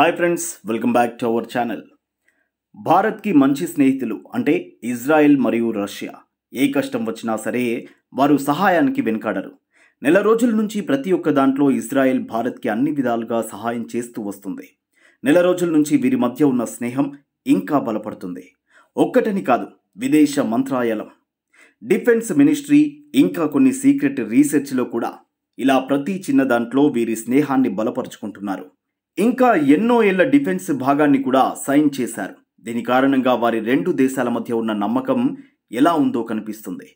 hi friends welcome back to our channel భారత్కి మంచి స్నేహితులు అంటే ఇజ్రాయెల్ మరియు రష్యా ఏ కష్టం వచ్చినా సరే వారు సహాయానికి వెనుకాడరు నెల రోజుల నుంచి ప్రతి ఒక్క దాంట్లో ఇజ్రాయెల్ భారత్కి అన్ని విధాలుగా సహాయం చేస్తూ వస్తుంది నెల రోజుల నుంచి వీరి మధ్య ఉన్న స్నేహం ఇంకా బలపడుతుంది ఒక్కటని కాదు విదేశ మంత్రాలయం డిఫెన్స్ మినిస్ట్రీ ఇంకా కొన్ని సీక్రెట్ రీసెర్చ్లో కూడా ఇలా ప్రతి చిన్న దాంట్లో వీరి స్నేహాన్ని బలపరుచుకుంటున్నారు ఇంకా ఎన్నో ఏళ్ల డిఫెన్స్ భాగాన్ని కూడా సైన్ చేశారు దీని కారణంగా వారి రెండు దేశాల మధ్య ఉన్న నమ్మకం ఎలా ఉందో కనిపిస్తుంది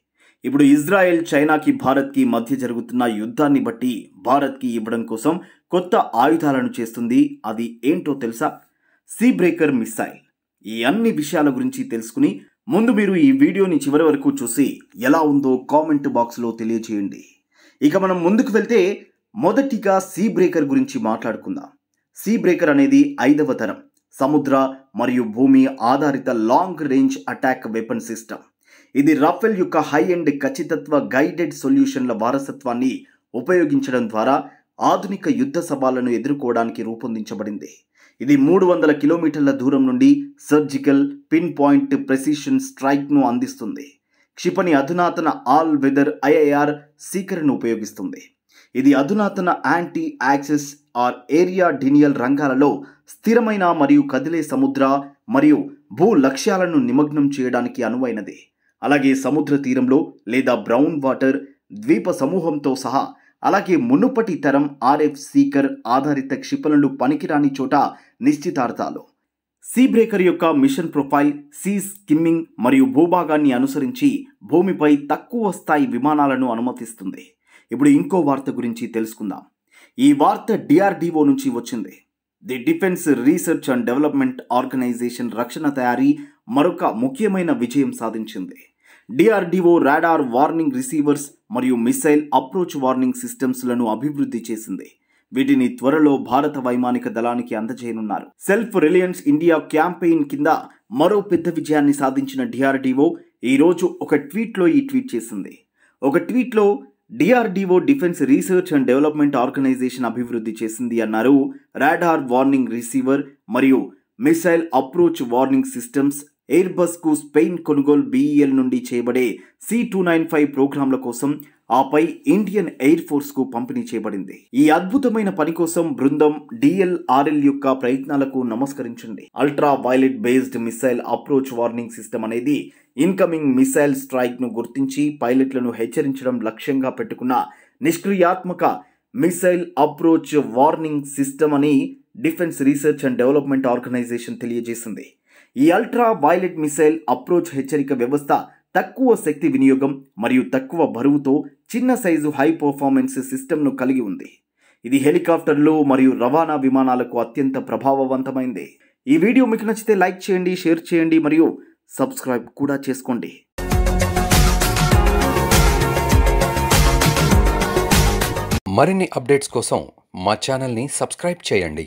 ఇప్పుడు ఇజ్రాయెల్ చైనాకి భారత్కి మధ్య జరుగుతున్న యుద్ధాన్ని బట్టి భారత్కి ఇవ్వడం కోసం కొత్త ఆయుధాలను చేస్తుంది అది ఏంటో తెలుసా సీ బ్రేకర్ మిస్సైల్ ఈ అన్ని విషయాల గురించి తెలుసుకుని ముందు మీరు ఈ వీడియోని చివరి వరకు చూసి ఎలా ఉందో కామెంట్ బాక్స్లో తెలియజేయండి ఇక మనం ముందుకు వెళ్తే మొదటిగా సీ బ్రేకర్ గురించి మాట్లాడుకుందాం సీ బ్రేకర్ అనేది ఐదవ తరం సముద్ర మరియు భూమి ఆధారిత long range attack weapon system ఇది రఫెల్ యొక్క హై అండ్ ఖచ్చితత్వ గైడెడ్ సొల్యూషన్ల వారసత్వాన్ని ఉపయోగించడం ద్వారా ఆధునిక యుద్ధ సవాళ్లను ఎదుర్కోవడానికి రూపొందించబడింది ఇది మూడు వందల కిలోమీటర్ల దూరం నుండి సర్జికల్ పిన్ పాయింట్ ప్రెసిషన్ స్ట్రైక్ను అందిస్తుంది క్షిపణి అధునాతన ఆల్ వెదర్ ఐఐఆర్ సీకర్ను ఉపయోగిస్తుంది ఇది అధునాతన anti access or area denial రంగాలలో స్థిరమైన మరియు కదిలే సముద్ర మరియు భూ లక్ష్యాలను నిమగ్నం చేయడానికి అనువైనది అలాగే సముద్ర తీరంలో లేదా బ్రౌన్ వాటర్ ద్వీప సమూహంతో సహా అలాగే మునుపటి తరం ఆర్ఎఫ్ సీకర్ ఆధారిత క్షిపణులు పనికిరాని చోట నిశ్చితార్థాలు సీ బ్రేకర్ యొక్క మిషన్ ప్రొఫైల్ సీ స్కిమ్మింగ్ మరియు భూభాగాన్ని అనుసరించి భూమిపై తక్కువ స్థాయి విమానాలను అనుమతిస్తుంది ఇప్పుడు ఇంకో వార్త గురించి తెలుసుకుందాం ఈ వార్త డిఆర్డిఓ నుంచి వచ్చింది the defence research and development organisation రక్షణ తయారీ మరొక ముఖ్యమైన విజయం సాధించింది డిఆర్డిఓ రాడార్ వార్నింగ్ రిసీవర్స్ మరియు మిసైల్ అప్రోచ్ వార్నింగ్ సిస్టమ్స్లను అభివృద్ధి చేసింది వీటిని త్వరలో భారత వైమానిక దళానికి అందజేయనున్నారు సెల్ఫ్ రిలయన్స్ ఇండియా క్యాంపెయిన్ కింద మరో పెద్ద విజయాన్ని సాధించిన డిఆర్డిఓ ఈరోజు ఒక ట్వీట్లో ఈ ట్వీట్ చేసింది ఒక ట్వీట్లో DRDO defence research and development organisation అభివృద్ధి చేసింది అన్నారు రాడార్ వార్నింగ్ రిసీవర్ మరియు మిసైల్ అప్రోచ్ వార్నింగ్ సిస్టమ్స్ ఎయిర్బస్కు స్పెయిన్ కొనుగోలు బీఈఎల్ e నుండి చేయబడే సి టూ నైన్ ఫైవ్ ప్రోగ్రాంల కోసం ఆపై ఇండియన్ ఎయిర్ ఫోర్స్ కు పంపిణీ చేయబడింది ఈ అద్భుతమైన పని కోసం బృందం డిఎల్ఆర్ఎల్ యొక్క ప్రయత్నాలకు నమస్కరించింది ultraviolet based missile approach warning system అనేది ఇన్కమింగ్ మిసైల్ స్ట్రైక్ ను గుర్తించి పైలట్లను హెచ్చరించడం లక్ష్యంగా పెట్టుకున్న నిష్క్రియాత్మక మిసైల్ అప్రోచ్ వార్నింగ్ సిస్టమ్ అని defence research and development organisation తెలియజేసింది ఈ అల్ట్రా వైలెట్ మిసైల్ అప్రోచ్ హెచ్చరిక వ్యవస్థ తక్కువ శక్తి వినియోగం మరియు తక్కువ బరువుతో చిన్న సైజు హై పర్ఫార్మెన్స్ సిస్టమ్ను కలిగి ఉంది ఇది హెలికాప్టర్లు మరియు రవాణా విమానాలకు అత్యంత ప్రభావవంతమైంది ఈ వీడియో మీకు నచ్చితే లైక్ చేయండి షేర్ చేయండి మరియు సబ్స్క్రైబ్ కూడా చేసుకోండి మరిన్ని అప్డేట్స్ కోసం మా ఛానల్ని సబ్స్క్రైబ్ చేయండి